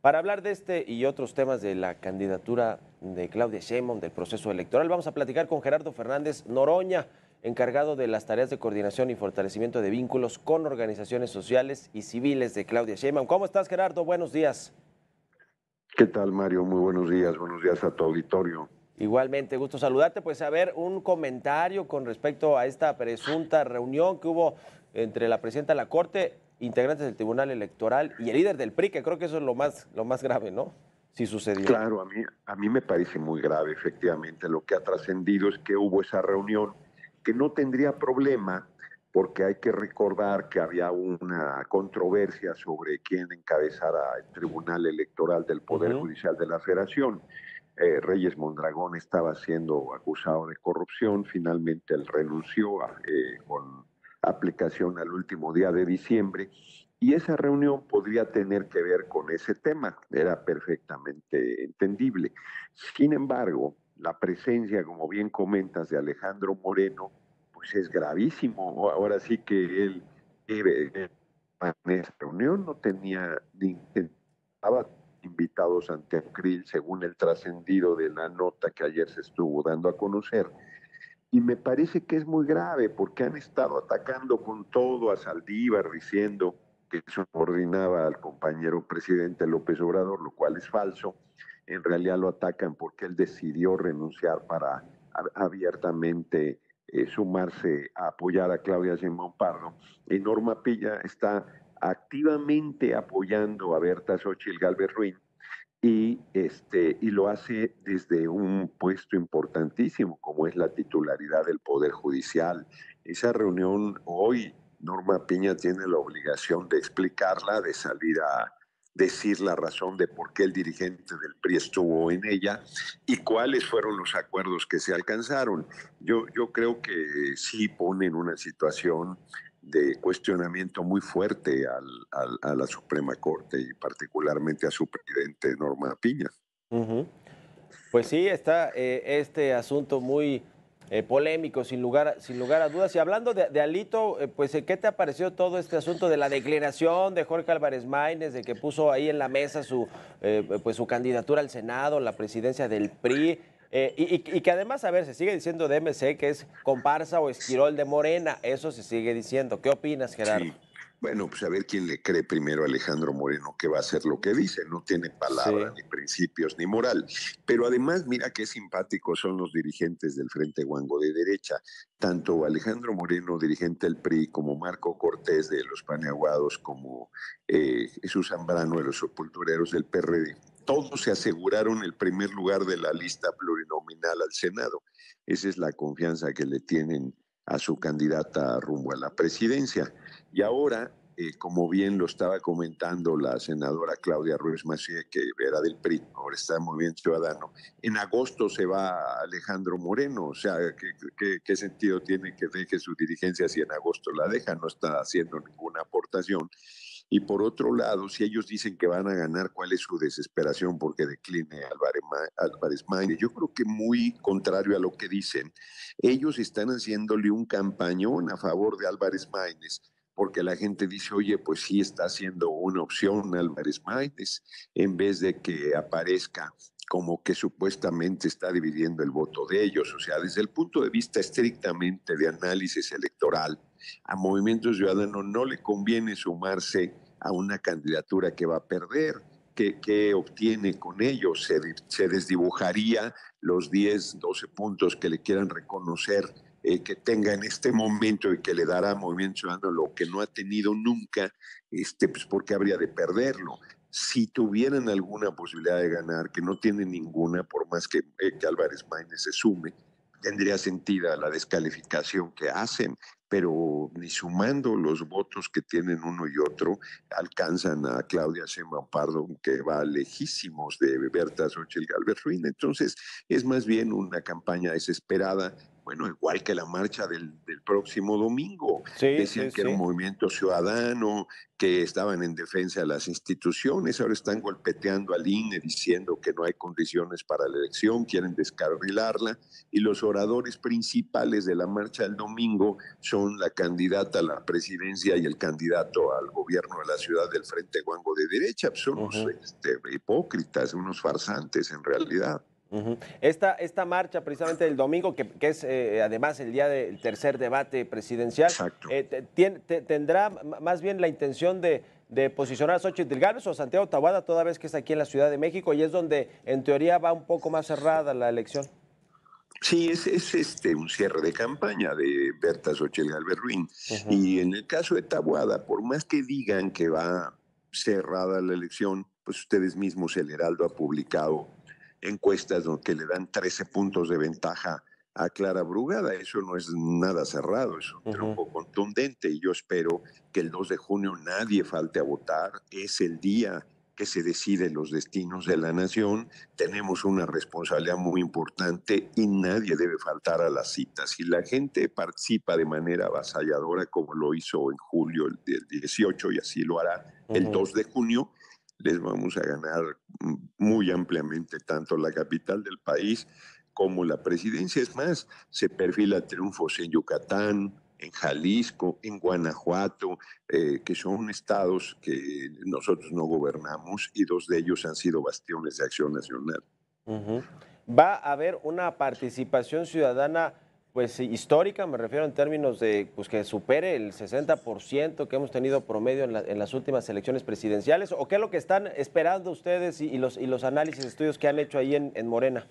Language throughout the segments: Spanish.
Para hablar de este y otros temas de la candidatura de Claudia Sheinbaum, del proceso electoral, vamos a platicar con Gerardo Fernández Noroña, encargado de las tareas de coordinación y fortalecimiento de vínculos con organizaciones sociales y civiles de Claudia Sheinbaum. ¿Cómo estás, Gerardo? Buenos días. ¿Qué tal, Mario? Muy buenos días. Buenos días a tu auditorio. Igualmente, gusto saludarte. Pues a ver, un comentario con respecto a esta presunta reunión que hubo entre la presidenta de la Corte integrantes del Tribunal Electoral y el líder del PRI, que creo que eso es lo más, lo más grave, ¿no? Si sucedió. Claro, a mí, a mí me parece muy grave, efectivamente. Lo que ha trascendido es que hubo esa reunión, que no tendría problema, porque hay que recordar que había una controversia sobre quién encabezara el Tribunal Electoral del Poder Judicial de la Federación. Eh, Reyes Mondragón estaba siendo acusado de corrupción, finalmente él renunció eh, con aplicación al último día de diciembre. Y esa reunión podría tener que ver con ese tema, era perfectamente entendible. Sin embargo, la presencia, como bien comentas, de Alejandro Moreno, pues es gravísimo. Ahora sí que él, en esa reunión no tenía ni estaba invitados ante Krill, según el trascendido de la nota que ayer se estuvo dando a conocer. Y me parece que es muy grave porque han estado atacando con todo a Saldívar diciendo que subordinaba al compañero presidente López Obrador, lo cual es falso. En realidad lo atacan porque él decidió renunciar para abiertamente eh, sumarse a apoyar a Claudia Simón Pardo. Y Norma Pilla está activamente apoyando a Berta Xochitl Galvez Ruiz y, este, y lo hace desde un puesto importantísimo como es la titularidad del Poder Judicial. Esa reunión hoy, Norma Piña tiene la obligación de explicarla, de salir a decir la razón de por qué el dirigente del PRI estuvo en ella y cuáles fueron los acuerdos que se alcanzaron. Yo, yo creo que sí pone en una situación de cuestionamiento muy fuerte a la Suprema Corte y particularmente a su presidente Norma Piña. Pues sí, está eh, este asunto muy eh, polémico, sin lugar, sin lugar a dudas. Y hablando de, Alito, eh, pues ¿qué te ha parecido todo este asunto de la declaración de Jorge Álvarez Maínez, de que puso ahí en la mesa su, pues, su candidatura al Senado, la presidencia del PRI? Eh, y, que además, a ver, se sigue diciendo DMC que es comparsa o esquirol de Morena, eso se sigue diciendo. ¿Qué opinas, Gerardo? Bueno, pues a ver quién le cree primero a Alejandro Moreno que va a hacer lo que dice. No tiene palabra, ni principios, ni moral. Pero además, mira qué simpáticos son los dirigentes del Frente Huango de derecha. Tanto Alejandro Moreno, dirigente del PRI, como Marco Cortés de los Paneaguados, como eh, Jesús Zambrano de los sepultureros del PRD todos se aseguraron el primer lugar de la lista plurinominal al Senado. Esa es la confianza que le tienen a su candidata rumbo a la presidencia. Y ahora, eh, como bien lo estaba comentando la senadora Claudia Ruiz Massieu, que era del PRI, ahora está muy bien Ciudadano, en agosto se va Alejandro Moreno, o sea, ¿qué, qué sentido tiene que deje su dirigencia si en agosto la deja? No está haciendo ninguna aportación. Y por otro lado, si ellos dicen que van a ganar, ¿cuál es su desesperación porque decline Álvarez Maínez? Yo creo que muy contrario a lo que dicen, ellos están haciéndole un campañón a favor de Álvarez Maínez porque la gente dice, oye, pues sí está haciendo una opción Álvarez Maínez, en vez de que aparezca como que supuestamente está dividiendo el voto de ellos. O sea, desde el punto de vista estrictamente de análisis electoral, a Movimiento Ciudadano no le conviene sumarse a una candidatura que va a perder. ¿Qué, obtiene con ellos Se, desdibujaría los 10, 12 puntos que le quieran reconocer eh, que tenga en este momento y que le dará Movimiento Ciudadano lo que no ha tenido nunca, este, pues porque habría de perderlo. Si tuvieran alguna posibilidad de ganar, que no tiene ninguna, por más que, eh, que Álvarez Maínez se sume, tendría sentido la descalificación que hacen pero ni sumando los votos que tienen uno y otro, alcanzan a Claudia Sheinbaum Pardo, que va lejísimos de Berta Xochitl Galvez Entonces, es más bien una campaña desesperada, bueno, igual que la marcha del próximo domingo. Decían que era un movimiento ciudadano, que estaban en defensa de las instituciones, ahora están golpeteando al INE diciendo que no hay condiciones para la elección, quieren descarrilarla, y los oradores principales de la marcha del domingo son la candidata a la presidencia y el candidato al gobierno de la ciudad del Frente Guango de Derecha, pues son este, hipócritas, unos farsantes en realidad esta, esta, marcha precisamente del domingo, que, es eh, además el día del tercer debate presidencial, eh, ¿tendrá más bien la intención de, posicionar a Xochitl Gálvez o Santiago Taboada toda vez que está aquí en la Ciudad de México y es donde en teoría va un poco más cerrada la elección? Sí, es, este un cierre de campaña de Berta Xochitl Gálvez Ruín. Y en el caso de Tabuada, por más que digan que va cerrada la elección, pues ustedes mismos, el Heraldo ha publicado encuestas que le dan 13 puntos de ventaja a Clara Brugada. Eso no es nada cerrado, es un truco contundente y yo espero que el 2 de junio nadie falte a votar. Es el día que se deciden los destinos de la nación. Tenemos una responsabilidad muy importante y nadie debe faltar a las citas. Si la gente participa de manera avasalladora como lo hizo en julio del 18 y así lo hará el 2 de junio, les vamos a ganar mm, muy ampliamente tanto la capital del país como la presidencia. Es más, se perfila triunfos en Yucatán, en Jalisco, en Guanajuato, eh, que son estados que nosotros no gobernamos y dos de ellos han sido bastiones de acción nacional. ¿Va a haber una participación ciudadana? pues histórica, me refiero en términos de pues, que supere el 60% que hemos tenido promedio en, las últimas elecciones presidenciales? ¿O qué es lo que están esperando ustedes y, los, y los análisis, estudios que han hecho ahí en Morena?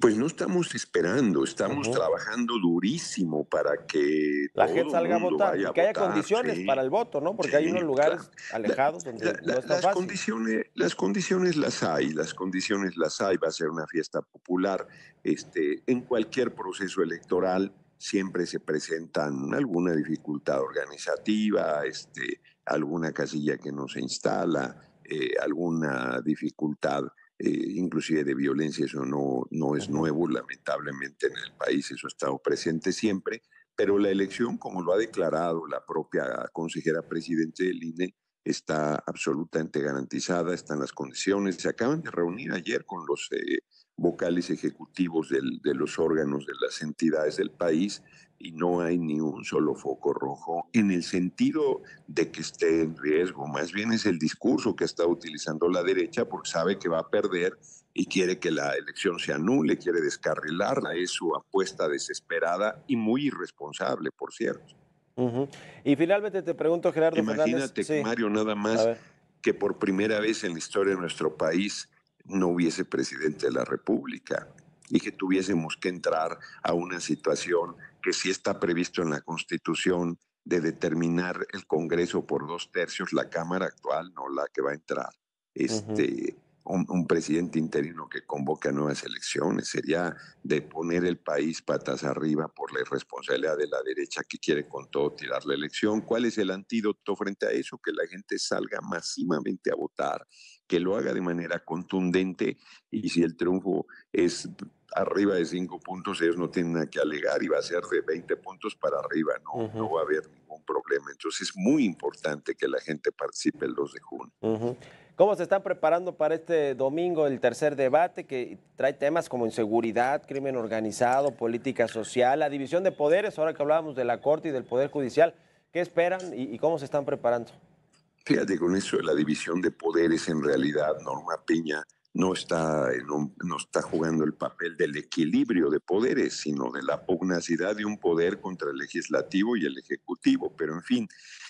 Pues no estamos esperando, estamos trabajando durísimo para que la gente salga a votar, que haya condiciones para el voto, ¿no? Porque hay unos lugares alejados donde no las Condiciones, las condiciones las hay, las condiciones las hay. Va a ser una fiesta popular. Este, en cualquier proceso electoral siempre se presentan alguna dificultad organizativa, este, alguna casilla que no se instala, eh, alguna dificultad eh, inclusive de violencia, eso no, no es nuevo, lamentablemente en el país eso ha estado presente siempre, pero la elección, como lo ha declarado la propia consejera presidente del INE, está absolutamente garantizada, están las condiciones, se acaban de reunir ayer con los... Eh, vocales ejecutivos de los órganos de las entidades del país y no hay ni un solo foco rojo en el sentido de que esté en riesgo. Más bien es el discurso que está utilizando la derecha porque sabe que va a perder y quiere que la elección se anule, quiere descarrilarla. Es su apuesta desesperada y muy irresponsable, por cierto. Y finalmente te pregunto, Gerardo. Imagínate, Fernández, Mario, nada más que por primera vez en la historia de nuestro país no hubiese presidente de la República y que tuviésemos que entrar a una situación que sí está previsto en la Constitución de determinar el Congreso por dos tercios, la Cámara actual, no la que va a entrar, este, un, presidente interino que convoque a nuevas elecciones, sería de poner el país patas arriba por la irresponsabilidad de la derecha que quiere con todo tirar la elección. ¿Cuál es el antídoto frente a eso? Que la gente salga masivamente a votar, que lo haga de manera contundente y si el triunfo es arriba de cinco puntos, ellos no tienen nada que alegar y va a ser de 20 puntos para arriba, no, no va a haber ningún problema. Entonces es muy importante que la gente participe el 2 de junio. ¿Cómo se están preparando para este domingo el tercer debate que trae temas como inseguridad, crimen organizado, política social, la división de poderes, ahora que hablábamos de la Corte y del Poder Judicial? ¿Qué esperan y cómo se están preparando? Fíjate con eso de la división de poderes, en realidad Norma Peña, no está, no está jugando el papel del equilibrio de poderes, sino de la pugnacidad de un poder contra el legislativo y el ejecutivo. Pero en fin,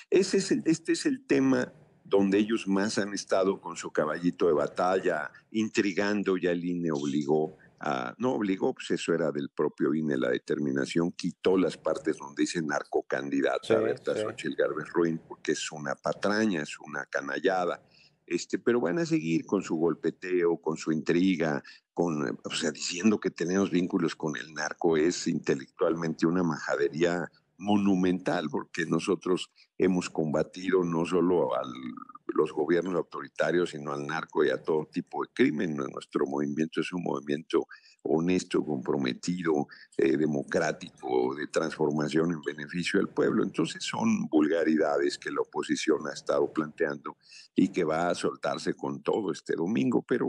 ese es este es el tema donde ellos más han estado con su caballito de batalla, intrigando, y el e obligó Ah, no obligó, pues eso era del propio INE la determinación, quitó las partes donde dice narco candidato Berta Ruin, porque es una patraña, es una canallada. Este, pero van a seguir con su golpeteo, con su intriga, con, eh, o sea, diciendo que tenemos vínculos con el narco es intelectualmente una majadería monumental, porque nosotros hemos combatido no solo al los gobiernos autoritarios, sino al narco y a todo tipo de crimen. Nuestro movimiento es un movimiento honesto, comprometido, eh, democrático, de transformación en beneficio del pueblo. Entonces son vulgaridades que la oposición ha estado planteando y que va a soltarse con todo este domingo, pero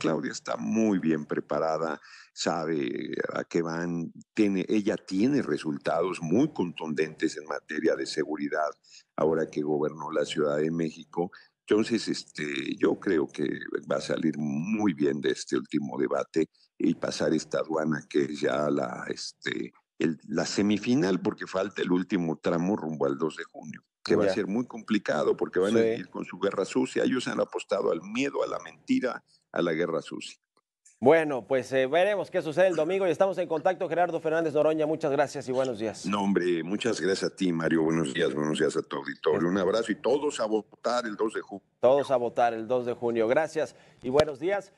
Claudia está muy bien preparada, sabe a qué van, tiene, ella tiene resultados muy contundentes en materia de seguridad, ahora que gobernó la Ciudad de México. Entonces, este, yo creo que va a salir muy bien de este último debate y pasar esta aduana que es ya la, este, la semifinal, porque falta el último tramo rumbo al 2 de junio, que va a ser muy complicado porque van a ir con su guerra sucia. Ellos han apostado al miedo, a la mentira, a la guerra sucia. Bueno, pues eh, veremos qué sucede el domingo y estamos en contacto. Gerardo Fernández Noroña, muchas gracias y buenos días. No, hombre, muchas gracias a ti, Mario. Buenos días, buenos días a tu auditorio. Un abrazo y todos a votar el 2 de junio. Todos a votar el 2 de junio. Gracias y buenos días.